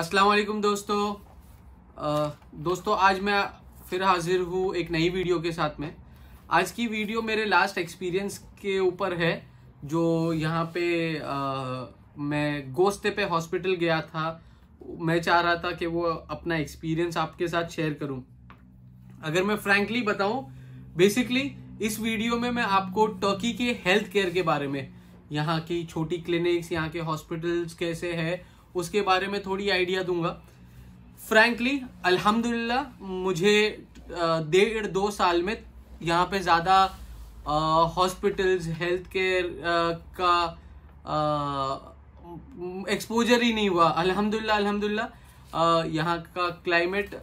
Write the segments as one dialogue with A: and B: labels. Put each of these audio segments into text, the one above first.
A: अस्सलाम वालेकुम दोस्तों आ, दोस्तों आज मैं फिर हाजिर हूँ एक नई वीडियो के साथ में आज की वीडियो मेरे लास्ट एक्सपीरियंस के ऊपर है जो यहाँ पे आ, मैं गोस्ते पे हॉस्पिटल गया था मैं चाह रहा था कि वो अपना एक्सपीरियंस आपके साथ शेयर करूँ अगर मैं फ्रैंकली बताऊँ बेसिकली इस वीडियो में मैं आपको टर्की के हेल्थ केयर के बारे में यहाँ की छोटी क्लिनिक्स यहाँ के हॉस्पिटल्स कैसे है उसके बारे में थोड़ी आइडिया दूंगा फ्रैंकली अल्हम्दुलिल्लाह मुझे डेढ़ दो साल में यहाँ पे ज़्यादा हॉस्पिटल्स हेल्थ केयर का एक्सपोजर ही नहीं हुआ अल्हम्दुलिल्लाह अल्हम्दुलिल्लाह यहाँ का क्लाइमेट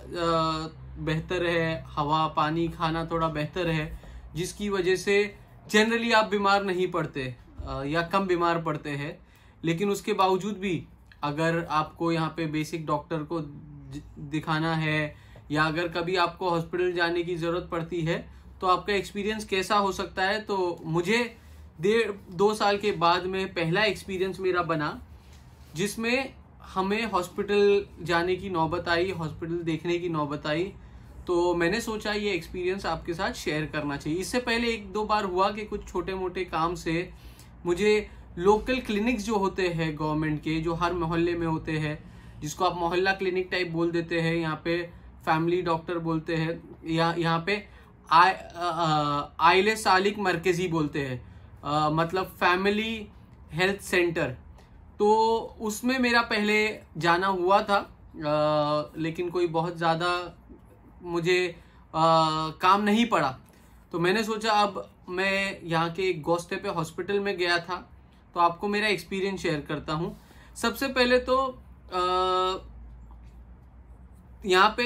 A: बेहतर है हवा पानी खाना थोड़ा बेहतर है जिसकी वजह से जनरली आप बीमार नहीं पड़ते या कम बीमार पड़ते हैं लेकिन उसके बावजूद भी अगर आपको यहाँ पे बेसिक डॉक्टर को दिखाना है या अगर कभी आपको हॉस्पिटल जाने की ज़रूरत पड़ती है तो आपका एक्सपीरियंस कैसा हो सकता है तो मुझे डेढ़ दो साल के बाद में पहला एक्सपीरियंस मेरा बना जिसमें हमें हॉस्पिटल जाने की नौबत आई हॉस्पिटल देखने की नौबत आई तो मैंने सोचा ये एक्सपीरियंस आपके साथ शेयर करना चाहिए इससे पहले एक दो बार हुआ कि कुछ छोटे मोटे काम से मुझे लोकल क्लिनिक्स जो होते हैं गवर्नमेंट के जो हर मोहल्ले में होते हैं जिसको आप मोहल्ला क्लिनिक टाइप बोल देते हैं यहाँ पे फैमिली डॉक्टर बोलते हैं या यहाँ पे आयले सालिक मरकजी बोलते हैं मतलब फैमिली हेल्थ सेंटर तो उसमें मेरा पहले जाना हुआ था आ, लेकिन कोई बहुत ज़्यादा मुझे आ, काम नहीं पड़ा तो मैंने सोचा अब मैं यहाँ के एक गोस्टे पे हॉस्पिटल में गया था तो आपको मेरा एक्सपीरियंस शेयर करता हूँ सबसे पहले तो यहाँ पे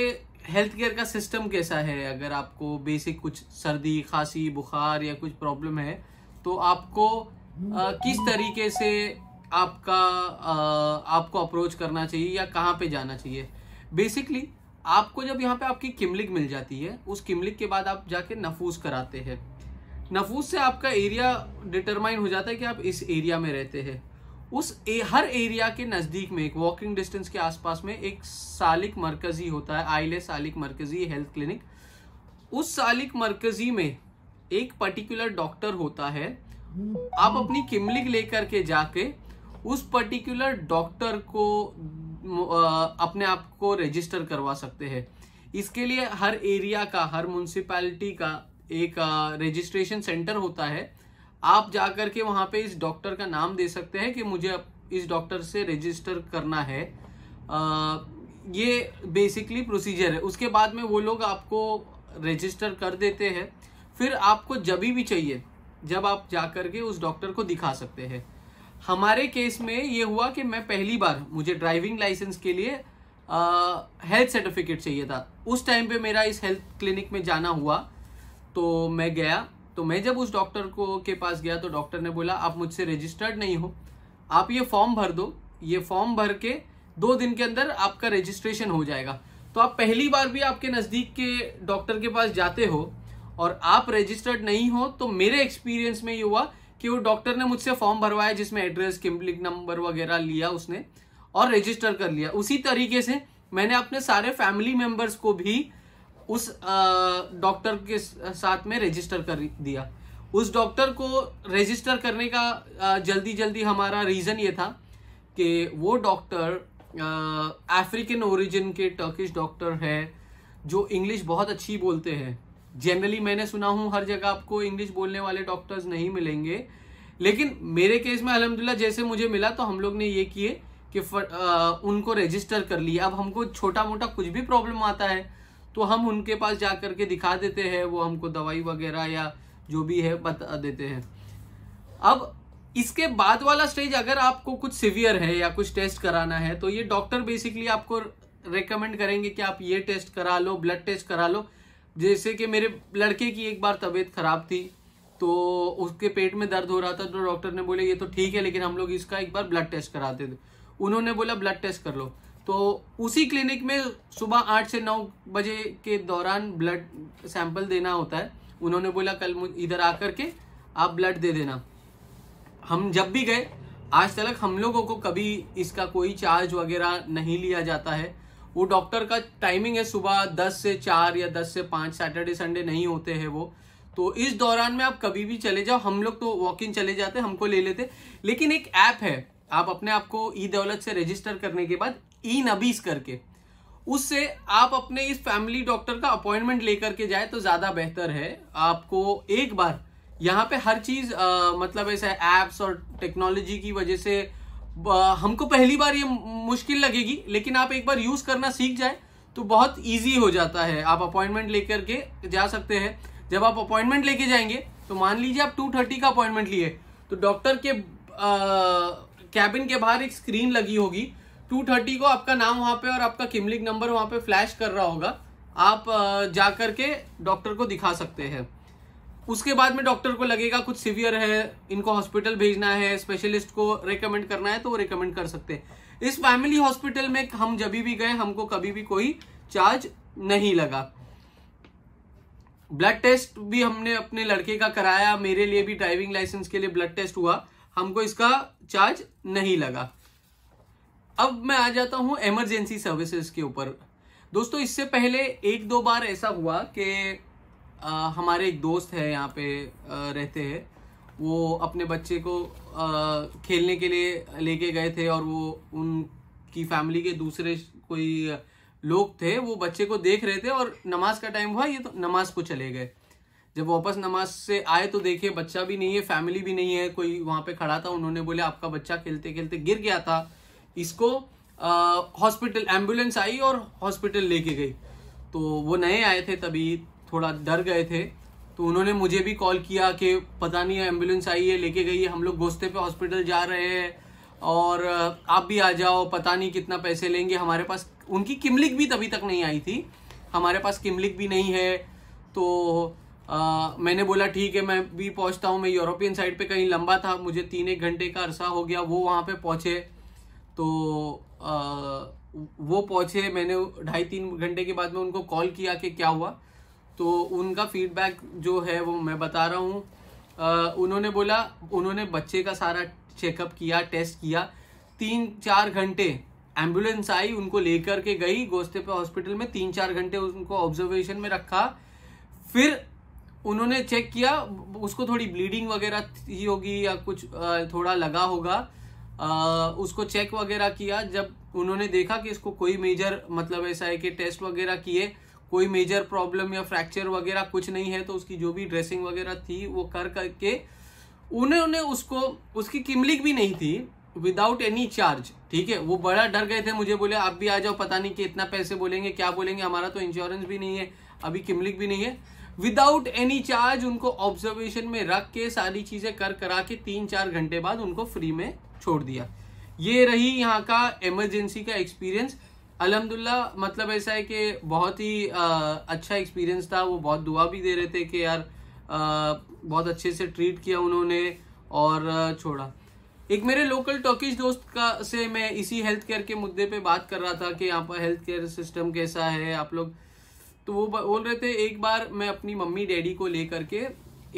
A: हेल्थ केयर का सिस्टम कैसा है अगर आपको बेसिक कुछ सर्दी खांसी बुखार या कुछ प्रॉब्लम है तो आपको आ, किस तरीके से आपका आ, आपको अप्रोच करना चाहिए या कहाँ पे जाना चाहिए बेसिकली आपको जब यहाँ पे आपकी किमलिक मिल जाती है उस किमलिक के बाद आप जाके नफूस कराते हैं नफूस से आपका एरिया डिटरमाइन हो जाता है कि आप इस एरिया में रहते हैं उस ए, हर एरिया के नज़दीक में एक वॉकिंग डिस्टेंस के आसपास में एक सालिक मरकज़ी होता है आइले सालिक मरकज़ी हेल्थ क्लिनिक उस सालिक मरकज़ी में एक पर्टिकुलर डॉक्टर होता है आप अपनी किमलिक लेकर के जाके उस पर्टिकुलर डॉक्टर को अपने आप को रजिस्टर करवा सकते हैं इसके लिए हर एरिया का हर म्यूनसिपैलिटी का एक रजिस्ट्रेशन सेंटर होता है आप जा कर के वहाँ पे इस डॉक्टर का नाम दे सकते हैं कि मुझे इस डॉक्टर से रजिस्टर करना है आ, ये बेसिकली प्रोसीजर है उसके बाद में वो लोग आपको रजिस्टर कर देते हैं फिर आपको जब भी चाहिए जब आप जा कर के उस डॉक्टर को दिखा सकते हैं हमारे केस में ये हुआ कि मैं पहली बार मुझे ड्राइविंग लाइसेंस के लिए हेल्थ सर्टिफिकेट चाहिए था उस टाइम पे मेरा इस हेल्थ क्लिनिक में जाना हुआ तो मैं गया तो मैं जब उस डॉक्टर को के पास गया तो डॉक्टर ने बोला आप मुझसे रजिस्टर्ड नहीं हो आप ये फॉर्म भर दो ये फॉर्म भर के दो दिन के अंदर आपका रजिस्ट्रेशन हो जाएगा तो आप पहली बार भी आपके नज़दीक के डॉक्टर के पास जाते हो और आप रजिस्टर्ड नहीं हो तो मेरे एक्सपीरियंस में ये हुआ कि वो डॉक्टर ने मुझसे फॉर्म भरवाया जिसमें एड्रेस किम्पलिक नंबर वगैरह लिया उसने और रजिस्टर कर लिया उसी तरीके से मैंने अपने सारे फैमिली मेम्बर्स को भी उस डॉक्टर के साथ में रजिस्टर कर दिया उस डॉक्टर को रजिस्टर करने का जल्दी जल्दी हमारा रीज़न ये था कि वो डॉक्टर अफ्रीकन ओरिजिन के टर्किश डॉक्टर है जो इंग्लिश बहुत अच्छी बोलते हैं जनरली मैंने सुना हूँ हर जगह आपको इंग्लिश बोलने वाले डॉक्टर्स नहीं मिलेंगे लेकिन मेरे केस में अलहमदिल्ला जैसे मुझे मिला तो हम लोग ने ये किए कि फर, आ, उनको रजिस्टर कर लिया अब हमको छोटा मोटा कुछ भी प्रॉब्लम आता है तो हम उनके पास जा कर के दिखा देते हैं वो हमको दवाई वगैरह या जो भी है बता देते हैं अब इसके बाद वाला स्टेज अगर आपको कुछ सिवियर है या कुछ टेस्ट कराना है तो ये डॉक्टर बेसिकली आपको रेकमेंड करेंगे कि आप ये टेस्ट करा लो ब्लड टेस्ट करा लो जैसे कि मेरे लड़के की एक बार तबीयत खराब थी तो उसके पेट में दर्द हो रहा था तो डॉक्टर ने बोले ये तो ठीक है लेकिन हम लोग इसका एक बार ब्लड टेस्ट कराते थे उन्होंने बोला ब्लड टेस्ट कर लो तो उसी क्लिनिक में सुबह आठ से नौ बजे के दौरान ब्लड सैंपल देना होता है उन्होंने बोला कल इधर आकर के आप ब्लड दे देना हम जब भी गए आज तक हम लोगों को कभी इसका कोई चार्ज वगैरह नहीं लिया जाता है वो डॉक्टर का टाइमिंग है सुबह दस से चार या दस से पाँच सैटरडे संडे नहीं होते हैं वो तो इस दौरान में आप कभी भी चले जाओ हम लोग तो वॉक इन चले जाते हमको ले लेते लेकिन एक ऐप है आप अपने आप को ई दौलत से रजिस्टर करने के बाद ई नबीस करके उससे आप अपने इस फैमिली डॉक्टर का अपॉइंटमेंट लेकर के जाए तो ज़्यादा बेहतर है आपको एक बार यहाँ पे हर चीज़ मतलब ऐसे ऐप्स और टेक्नोलॉजी की वजह से आ, हमको पहली बार ये मुश्किल लगेगी लेकिन आप एक बार यूज़ करना सीख जाए तो बहुत ईजी हो जाता है आप अपॉइंटमेंट लेकर के जा सकते हैं जब आप अपॉइंटमेंट लेके जाएंगे तो मान लीजिए आप टू थर्टी का अपॉइंटमेंट लिए तो डॉक्टर के कैबिन के बाहर एक स्क्रीन लगी होगी 230 को आपका नाम वहां पे और आपका किमलिक नंबर वहां पे फ्लैश कर रहा होगा आप जाकर के डॉक्टर को दिखा सकते हैं उसके बाद में डॉक्टर को लगेगा कुछ सीवियर है इनको हॉस्पिटल भेजना है स्पेशलिस्ट को रिकमेंड करना है तो वो रिकमेंड कर सकते हैं इस फैमिली हॉस्पिटल में हम जब भी गए हमको कभी भी कोई चार्ज नहीं लगा ब्लड टेस्ट भी हमने अपने लड़के का कराया मेरे लिए भी ड्राइविंग लाइसेंस के लिए ब्लड टेस्ट हुआ हमको इसका चार्ज नहीं लगा अब मैं आ जाता हूँ एमरजेंसी सर्विसेज के ऊपर दोस्तों इससे पहले एक दो बार ऐसा हुआ कि हमारे एक दोस्त है यहाँ पे रहते हैं वो अपने बच्चे को आ, खेलने के लिए लेके गए थे और वो उनकी फैमिली के दूसरे कोई लोग थे वो बच्चे को देख रहे थे और नमाज का टाइम हुआ ये तो नमाज को चले गए जब वापस नमाज से आए तो देखिए बच्चा भी नहीं है फैमिली भी नहीं है कोई वहाँ पे खड़ा था उन्होंने बोले आपका बच्चा खेलते खेलते गिर गया था इसको हॉस्पिटल एम्बुलेंस आई और हॉस्पिटल लेके गई तो वो नए आए थे तभी थोड़ा डर गए थे तो उन्होंने मुझे भी कॉल किया कि पता नहीं एम्बुलेंस आई है लेके गई है हम लोग गोस्ते पे हॉस्पिटल जा रहे हैं और आप भी आ जाओ पता नहीं कितना पैसे लेंगे हमारे पास उनकी किमलिक भी तभी तक नहीं आई थी हमारे पास किमलिक भी नहीं है तो आ, मैंने बोला ठीक है मैं भी पहुंचता हूँ मैं यूरोपियन साइड पे कहीं लंबा था मुझे तीन एक घंटे का अरसा हो गया वो वहाँ पे पहुंचे तो आ, वो पहुँचे मैंने ढाई तीन घंटे के बाद में उनको कॉल किया कि क्या हुआ तो उनका फीडबैक जो है वो मैं बता रहा हूँ उन्होंने बोला उन्होंने बच्चे का सारा चेकअप किया टेस्ट किया तीन चार घंटे एम्बुलेंस आई उनको लेकर के गई गोस्तेपा हॉस्पिटल में तीन चार घंटे उनको ऑब्जर्वेशन में रखा फिर उन्होंने चेक किया उसको थोड़ी ब्लीडिंग वगैरह थी होगी या कुछ थोड़ा लगा होगा आ, उसको चेक वगैरह किया जब उन्होंने देखा कि इसको कोई मेजर मतलब ऐसा है कि टेस्ट वगैरह किए कोई मेजर प्रॉब्लम या फ्रैक्चर वगैरह कुछ नहीं है तो उसकी जो भी ड्रेसिंग वगैरह थी वो कर करके उन्होंने उसको उसकी किमलिक भी नहीं थी विदाउट एनी चार्ज ठीक है वो बड़ा डर गए थे मुझे बोले आप भी आ जाओ पता नहीं कि इतना पैसे बोलेंगे क्या बोलेंगे हमारा तो इंश्योरेंस भी नहीं है अभी किमलिक भी नहीं है विदाउट एनी चार्ज उनको ऑब्जर्वेशन में रख के सारी चीजें कर करा के तीन चार घंटे बाद उनको फ्री में छोड़ दिया ये रही यहाँ का इमरजेंसी का एक्सपीरियंस अलहमदुल्ला मतलब ऐसा है कि बहुत ही आ, अच्छा एक्सपीरियंस था वो बहुत दुआ भी दे रहे थे कि यार आ, बहुत अच्छे से ट्रीट किया उन्होंने और छोड़ा एक मेरे लोकल टर्किश दोस्त का से मैं इसी हेल्थ केयर के मुद्दे पे बात कर रहा था कि यहाँ पर हेल्थ केयर सिस्टम कैसा है आप लोग तो वो बोल रहे थे एक बार मैं अपनी मम्मी डैडी को लेकर के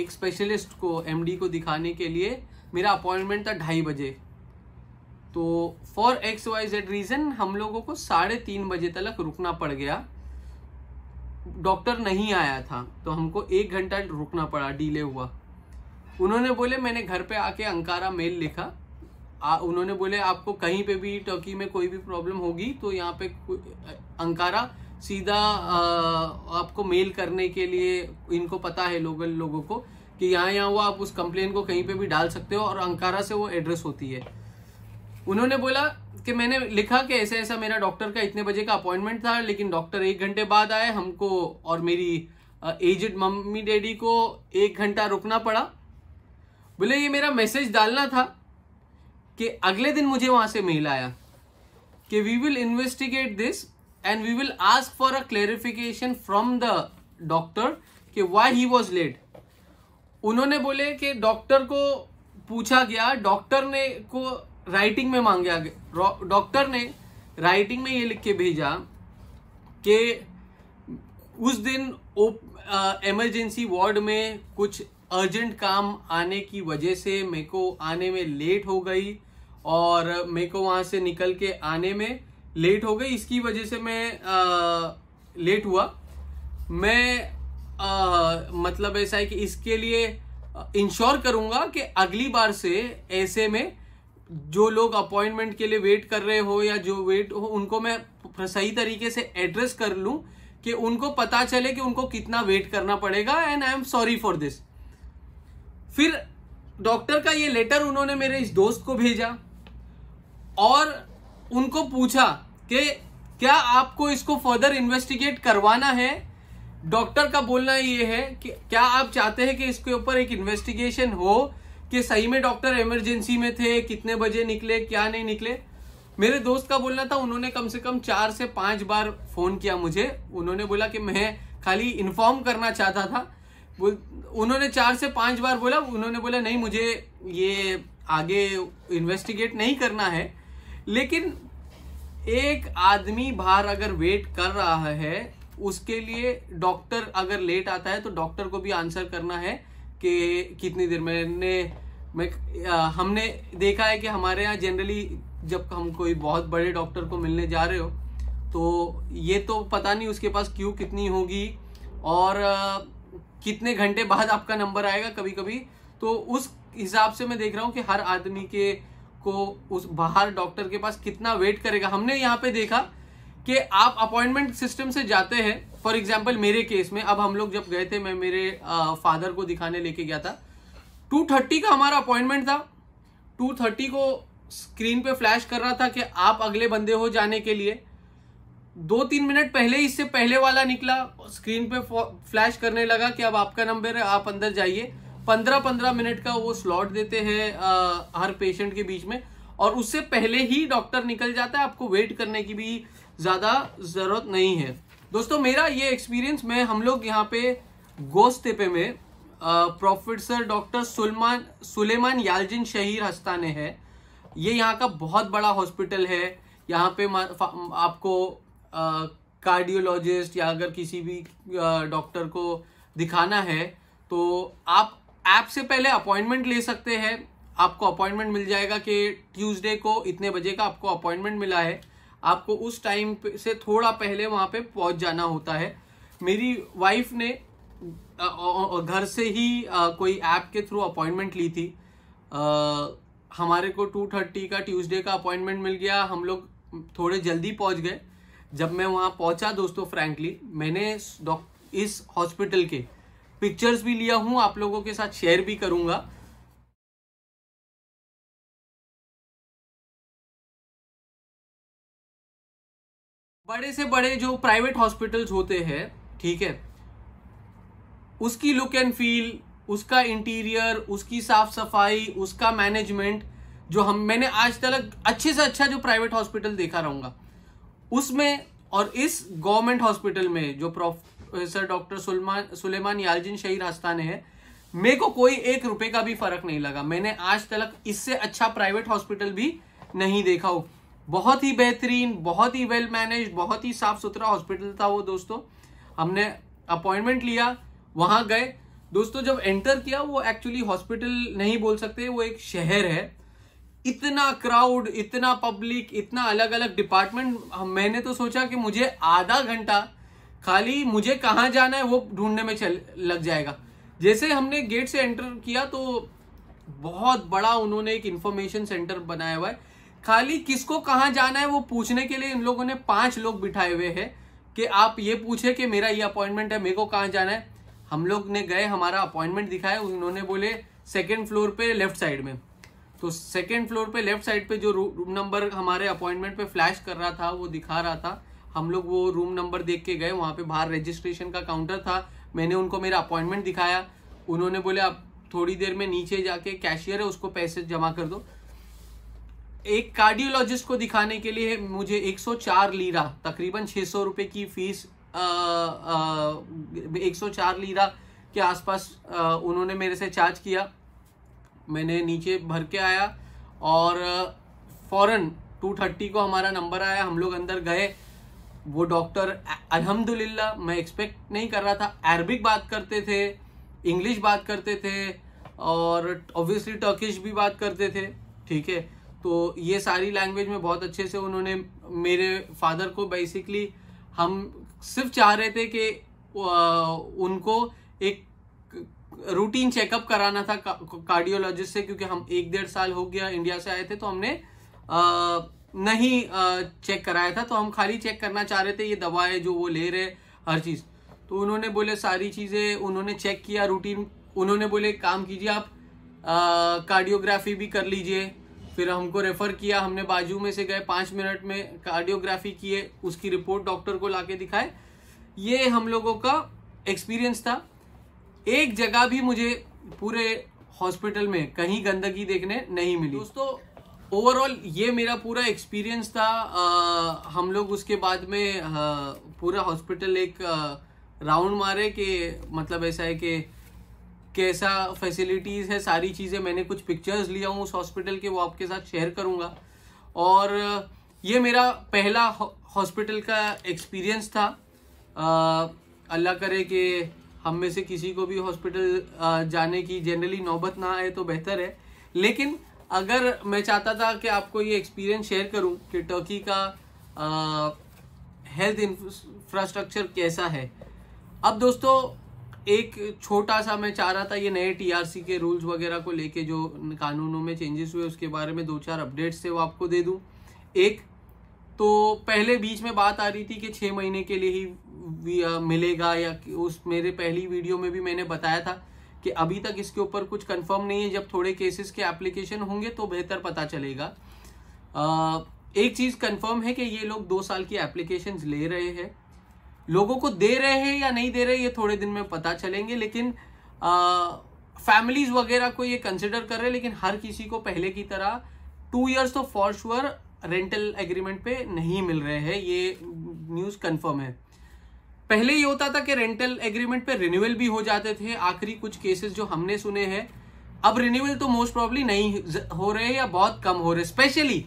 A: एक स्पेशलिस्ट को एमडी को दिखाने के लिए मेरा अपॉइंटमेंट था ढाई बजे तो for X Y Z reason हम लोगों को साढ़े तीन बजे तक रुकना पड़ गया डॉक्टर नहीं आया था तो हमको एक घंटा रुकना पड़ा डिले हुआ उन्होंने बोले मैंने घर पे आके अंकारा मेल लिखा आ, उन्होंने बोले आपको कहीं पे भी टर्की में कोई भी प्रॉब्लम होगी तो यहाँ पे अंकारा सीधा आ, आपको मेल करने के लिए इनको पता है लोगों लोगों को कि यहाँ यहाँ हुआ आप उस कंप्लेन को कहीं पे भी डाल सकते हो और अंकारा से वो एड्रेस होती है उन्होंने बोला कि मैंने लिखा कि ऐसा ऐसा मेरा डॉक्टर का इतने बजे का अपॉइंटमेंट था लेकिन डॉक्टर एक घंटे बाद आए हमको और मेरी एजड मम्मी डैडी को एक घंटा रुकना पड़ा बोले ये मेरा मैसेज डालना था कि अगले दिन मुझे वहां से मेल आया कि we will investigate this and we will ask for a clarification from the doctor कि वाई ही वॉज लेट उन्होंने बोले कि डॉक्टर को पूछा गया डॉक्टर ने को राइटिंग में मांगे आगे डॉक्टर ने राइटिंग में ये लिख के भेजा कि उस दिन इमरजेंसी वार्ड में कुछ अर्जेंट काम आने की वजह से मेरे को आने में लेट हो गई और मेरे को वहाँ से निकल के आने में लेट हो गई इसकी वजह से मैं आ, लेट हुआ मैं आ, मतलब ऐसा है कि इसके लिए इंश्योर करूँगा कि अगली बार से ऐसे में जो लोग अपॉइंटमेंट के लिए वेट कर रहे हो या जो वेट हो उनको मैं सही तरीके से एड्रेस कर लूँ कि उनको पता चले कि उनको कितना वेट करना पड़ेगा and I am sorry for this फिर डॉक्टर का ये लेटर उन्होंने मेरे इस दोस्त को भेजा और उनको पूछा कि क्या आपको इसको फर्दर इन्वेस्टिगेट करवाना है डॉक्टर का बोलना ये है कि क्या आप चाहते हैं कि इसके ऊपर एक इन्वेस्टिगेशन हो कि सही में डॉक्टर इमरजेंसी में थे कितने बजे निकले क्या नहीं निकले मेरे दोस्त का बोलना था उन्होंने कम से कम चार से पांच बार फोन किया मुझे उन्होंने बोला कि मैं खाली इन्फॉर्म करना चाहता था बोल उन्होंने चार से पांच बार बोला उन्होंने बोला नहीं मुझे ये आगे इन्वेस्टिगेट नहीं करना है लेकिन एक आदमी बाहर अगर वेट कर रहा है उसके लिए डॉक्टर अगर लेट आता है तो डॉक्टर को भी आंसर करना है कि कितनी देर मैंने मैं आ, हमने देखा है कि हमारे यहाँ जनरली जब हम कोई बहुत बड़े डॉक्टर को मिलने जा रहे हो तो ये तो पता नहीं उसके पास क्यों कितनी होगी और आ, कितने घंटे बाद आपका नंबर आएगा कभी कभी तो उस हिसाब से मैं देख रहा हूँ कि हर आदमी के को उस बाहर डॉक्टर के पास कितना वेट करेगा हमने यहाँ पे देखा कि आप अपॉइंटमेंट सिस्टम से जाते हैं फॉर एग्जाम्पल मेरे केस में अब हम लोग जब गए थे मैं मेरे फादर को दिखाने लेके गया था टू थर्टी का हमारा अपॉइंटमेंट था टू थर्टी को स्क्रीन पे फ्लैश कर रहा था कि आप अगले बंदे हो जाने के लिए दो तीन मिनट पहले इससे पहले वाला निकला स्क्रीन पे फ्लैश करने लगा कि अब आपका नंबर है आप अंदर जाइए पंद्रह पंद्रह मिनट का वो स्लॉट देते हैं हर पेशेंट के बीच में और उससे पहले ही डॉक्टर निकल जाता है आपको वेट करने की भी ज़्यादा ज़रूरत नहीं है दोस्तों मेरा ये एक्सपीरियंस में हम लोग यहाँ पे पे में professor doctor Sulman Suleyman Yalcin शहीर हस्ताने है ये यहाँ का बहुत बड़ा हॉस्पिटल है यहाँ पे आपको कार्डियोलॉजिस्ट या अगर किसी भी डॉक्टर को दिखाना है तो आप ऐप से पहले अपॉइंटमेंट ले सकते हैं आपको अपॉइंटमेंट मिल जाएगा कि ट्यूसडे को इतने बजे का आपको अपॉइंटमेंट मिला है आपको उस टाइम से थोड़ा पहले वहाँ पे पहुँच जाना होता है मेरी वाइफ ने घर से ही कोई ऐप के थ्रू अपॉइंटमेंट ली थी हमारे को टू थर्टी का ट्यूसडे का अपॉइंटमेंट मिल गया हम लोग थोड़े जल्दी पहुँच गए जब मैं वहाँ पहुँचा दोस्तों फ्रैंकली मैंने इस हॉस्पिटल के पिक्चर्स भी लिया हूँ आप लोगों के साथ शेयर भी करूँगा बड़े से बड़े जो प्राइवेट हॉस्पिटल्स होते हैं ठीक है उसकी लुक एंड फील उसका इंटीरियर उसकी साफ सफाई उसका मैनेजमेंट जो हम मैंने आज तक अच्छे से अच्छा जो प्राइवेट हॉस्पिटल देखा रहूंगा उसमें और इस गवर्नमेंट हॉस्पिटल में जो professor doctor Suleyman Suleyman Yalcin शहीद हस्ताने है मेरे को कोई एक रुपए का भी फर्क नहीं लगा मैंने आज तक इससे अच्छा प्राइवेट हॉस्पिटल भी नहीं देखा हो बहुत ही बेहतरीन बहुत ही वेल मैनेज बहुत ही साफ सुथरा हॉस्पिटल था वो दोस्तों हमने अपॉइंटमेंट लिया वहां गए दोस्तों जब एंटर किया वो एक्चुअली हॉस्पिटल नहीं बोल सकते वो एक शहर है इतना क्राउड इतना पब्लिक इतना अलग अलग डिपार्टमेंट मैंने तो सोचा कि मुझे आधा घंटा खाली मुझे कहाँ जाना है वो ढूंढने में चल लग जाएगा जैसे हमने गेट से एंटर किया तो बहुत बड़ा उन्होंने एक इन्फॉर्मेशन सेंटर बनाया हुआ है खाली किसको कहाँ जाना है वो पूछने के लिए इन लोगों ने पांच लोग बिठाए हुए हैं कि आप ये पूछे कि मेरा ये अपॉइंटमेंट है मेरे को कहाँ जाना है हम लोग ने गए हमारा अपॉइंटमेंट दिखाया उन्होंने बोले सेकेंड फ्लोर पे लेफ्ट साइड में तो सेकेंड फ्लोर पे लेफ्ट साइड पे जो रूम नंबर हमारे अपॉइंटमेंट पे फ्लैश कर रहा था वो दिखा रहा था हम लोग वो रूम नंबर देख के गए वहाँ पे बाहर रजिस्ट्रेशन का काउंटर था मैंने उनको मेरा अपॉइंटमेंट दिखाया उन्होंने बोले आप थोड़ी देर में नीचे जाके कैशियर है उसको पैसे जमा कर दो एक कार्डियोलॉजिस्ट को दिखाने के लिए मुझे 104 लीरा तकरीबन 600 रुपए की फीस आ, आ, 104 लीरा के आसपास उन्होंने मेरे से चार्ज किया मैंने नीचे भर के आया और फौरन 230 को हमारा नंबर आया हम लोग अंदर गए वो डॉक्टर अल्हम्दुलिल्लाह मैं एक्सपेक्ट नहीं कर रहा था अरबिक बात करते थे इंग्लिश बात करते थे और ऑब्वियसली टर्किश भी बात करते थे ठीक है तो ये सारी लैंग्वेज में बहुत अच्छे से उन्होंने मेरे फादर को बेसिकली हम सिर्फ चाह रहे थे कि उनको एक रूटीन चेकअप कराना था कार्डियोलॉजिस्ट से क्योंकि हम एक डेढ़ साल हो गया इंडिया से आए थे तो हमने आ, नहीं आ, चेक कराया था तो हम खाली चेक करना चाह रहे थे ये दवाएं जो वो ले रहे हर चीज़ तो उन्होंने बोले सारी चीज़ें उन्होंने चेक किया रूटीन उन्होंने बोले काम कीजिए आप कार्डियोग्राफी भी कर लीजिए फिर हमको रेफर किया हमने बाजू में से गए पाँच मिनट में कार्डियोग्राफी किए उसकी रिपोर्ट डॉक्टर को लाके दिखाए ये हम लोगों का एक्सपीरियंस था एक जगह भी मुझे पूरे हॉस्पिटल में कहीं गंदगी देखने नहीं मिली दोस्तों ओवरऑल ये मेरा पूरा एक्सपीरियंस था आ, हम लोग उसके बाद में आ, पूरा हॉस्पिटल एक राउंड मारे कि मतलब ऐसा है कि कैसा फैसिलिटीज़ है सारी चीज़ें मैंने कुछ पिक्चर्स लिया हूँ उस हॉस्पिटल के वो आपके साथ शेयर करूँगा और ये मेरा पहला हॉस्पिटल का एक्सपीरियंस था अल्लाह करे कि हम में से किसी को भी हॉस्पिटल जाने की जनरली नौबत ना आए तो बेहतर है लेकिन अगर मैं चाहता था कि आपको ये एक्सपीरियंस शेयर करूं कि टर्की का हेल्थ इंफ्रास्ट्रक्चर कैसा है अब दोस्तों एक छोटा सा मैं चाह रहा था ये नए टीआरसी के रूल्स वगैरह को लेके जो कानूनों में चेंजेस हुए उसके बारे में दो चार अपडेट्स थे वो आपको दे दूं एक तो पहले बीच में बात आ रही थी कि छः महीने के लिए ही मिलेगा या उस मेरे पहली वीडियो में भी मैंने बताया था कि अभी तक इसके ऊपर कुछ कन्फर्म नहीं है जब थोड़े केसेस के एप्लीकेशन होंगे तो बेहतर पता चलेगा आ, एक चीज़ कन्फर्म है कि ये लोग दो साल की एप्लीकेशन ले रहे हैं लोगों को दे रहे हैं या नहीं दे रहे ये थोड़े दिन में पता चलेंगे लेकिन फैमिलीज वगैरह को ये कंसिडर कर रहे हैं लेकिन हर किसी को पहले की तरह टू ईयर्स तो फॉर श्योर रेंटल एग्रीमेंट पे नहीं मिल रहे हैं ये न्यूज़ कंफर्म है पहले ये होता था कि रेंटल एग्रीमेंट पे रिन्यूअल भी हो जाते थे आखिरी कुछ केसेस जो हमने सुने हैं अब रिन्यूअल तो मोस्ट प्रॉब्ली नहीं हो रहे या बहुत कम हो रहे स्पेशली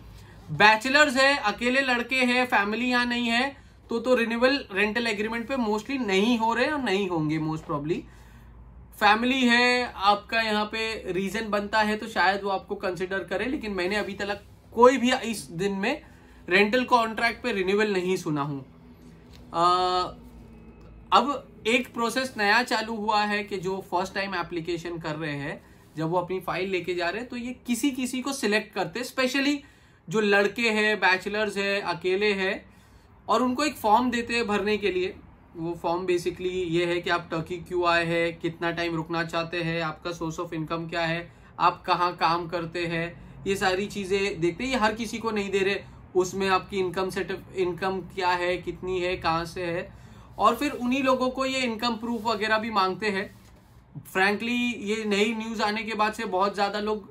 A: बैचलर्स है अकेले लड़के हैं फैमिली यहाँ नहीं है तो तो रिन्यूअल रेंटल एग्रीमेंट पे मोस्टली नहीं हो रहे और नहीं होंगे मोस्ट प्रॉब्ली फैमिली है आपका यहाँ पे रीजन बनता है तो शायद वो आपको कंसिडर करे लेकिन मैंने अभी तक कोई भी इस दिन में रेंटल कॉन्ट्रैक्ट पे रिन्यूअल नहीं सुना हूँ अब एक प्रोसेस नया चालू हुआ है कि जो फर्स्ट टाइम एप्लीकेशन कर रहे हैं जब वो अपनी फाइल लेके जा रहे हैं तो ये किसी किसी को सिलेक्ट करते स्पेशली जो लड़के हैं बैचलर्स है अकेले हैं और उनको एक फॉर्म देते हैं भरने के लिए वो फॉर्म बेसिकली ये है कि आप टर्की क्यों आए हैं कितना टाइम रुकना चाहते हैं आपका सोर्स ऑफ इनकम क्या है आप कहाँ काम करते हैं ये सारी चीज़ें देखते हैं ये हर किसी को नहीं दे रहे उसमें आपकी इनकम सेट इनकम क्या है कितनी है कहाँ से है और फिर उन्हीं लोगों को ये इनकम प्रूफ वगैरह भी मांगते हैं फ्रैंकली ये नई न्यूज़ आने के बाद से बहुत ज़्यादा लोग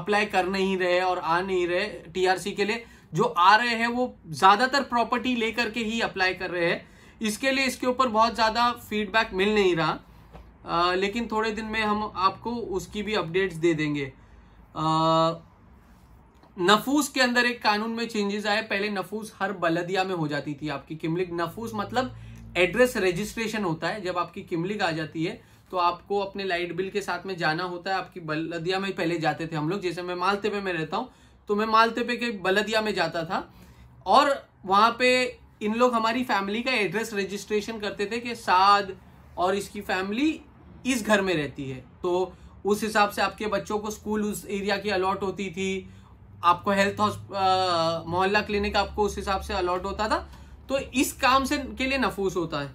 A: अप्लाई कर नहीं रहे और आ नहीं रहे टीआरसी के लिए जो आ रहे हैं वो ज़्यादातर प्रॉपर्टी लेकर के ही अप्लाई कर रहे हैं इसके लिए इसके ऊपर बहुत ज़्यादा फीडबैक मिल नहीं रहा आ, लेकिन थोड़े दिन में हम आपको उसकी भी अपडेट्स दे देंगे आ, नफूस के अंदर एक कानून में चेंजेस आए पहले नफूस हर बलदिया में हो जाती थी आपकी किमलिक नफूस मतलब एड्रेस रजिस्ट्रेशन होता है जब आपकी किमलिक आ जाती है तो आपको अपने लाइट बिल के साथ में जाना होता है आपकी बलदिया में पहले जाते थे हम लोग जैसे मैं मालते में रहता हूँ तो मैं मालतेपे के बलदिया में जाता था और वहाँ पे इन लोग हमारी फैमिली का एड्रेस रजिस्ट्रेशन करते थे कि साद और इसकी फैमिली इस घर में रहती है तो उस हिसाब से आपके बच्चों को स्कूल उस एरिया की अलॉट होती थी आपको हेल्थ मोहल्ला क्लिनिक आपको उस हिसाब से अलॉट होता था तो इस काम से के लिए नफूस होता है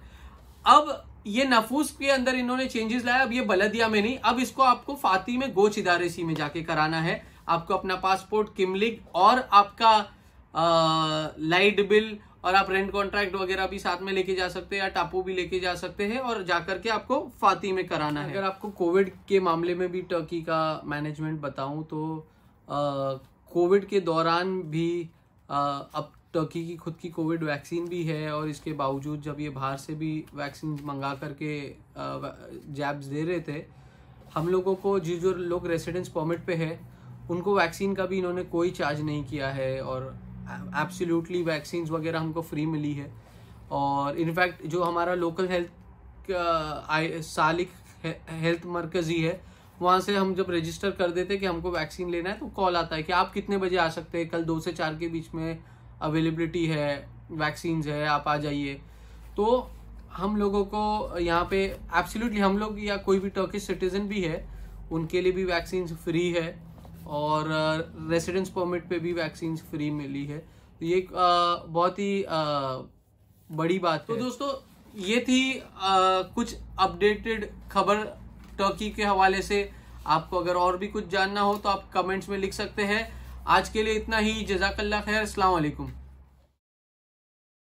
A: अब ये नफूस के अंदर इन्होंने चेंजेस लाया अब ये बलदिया में नहीं अब इसको आपको फाती में गोच इदारे सी में जाके कराना है आपको अपना पासपोर्ट किमलिग और आपका लाइट बिल और आप रेंट कॉन्ट्रैक्ट वगैरह भी साथ में लेके जा सकते हैं या टापू भी लेके जा सकते हैं और जाकर के आपको फाती में कराना है अगर आपको कोविड के मामले में भी टर्की का मैनेजमेंट बताऊं तो कोविड के दौरान भी आ, अब टर्की की खुद की कोविड वैक्सीन भी है और इसके बावजूद जब ये बाहर से भी वैक्सीन मंगा करके जैब्स दे रहे थे हम लोगों को जो जो लोग रेसिडेंस परमिट पे है उनको वैक्सीन का भी इन्होंने कोई चार्ज नहीं किया है और एब्सोल्युटली वैक्सीन वगैरह हमको फ्री मिली है और इनफैक्ट जो हमारा लोकल हेल्थ सालिक हेल्थ मरकज़ ही है वहाँ से हम जब रजिस्टर कर देते कि हमको वैक्सीन लेना है तो कॉल आता है कि आप कितने बजे आ सकते हैं कल दो से चार के बीच में अवेलेबिलिटी है वैक्सीन है आप आ जाइए तो हम लोगों को यहाँ पे एब्सोल्युटली हम लोग या कोई भी टर्किश सिटीज़न भी है उनके लिए भी वैक्सीन फ्री है और रेसिडेंस परमिट पे भी वैक्सीन फ्री मिली है तो ये बहुत ही बड़ी बात तो दोस्तों ये थी कुछ अपडेटेड खबर टर्की के हवाले से आपको अगर और भी कुछ जानना हो तो आप कमेंट्स में लिख सकते हैं आज के लिए इतना ही जजाकल्ला खैर अस्सलाम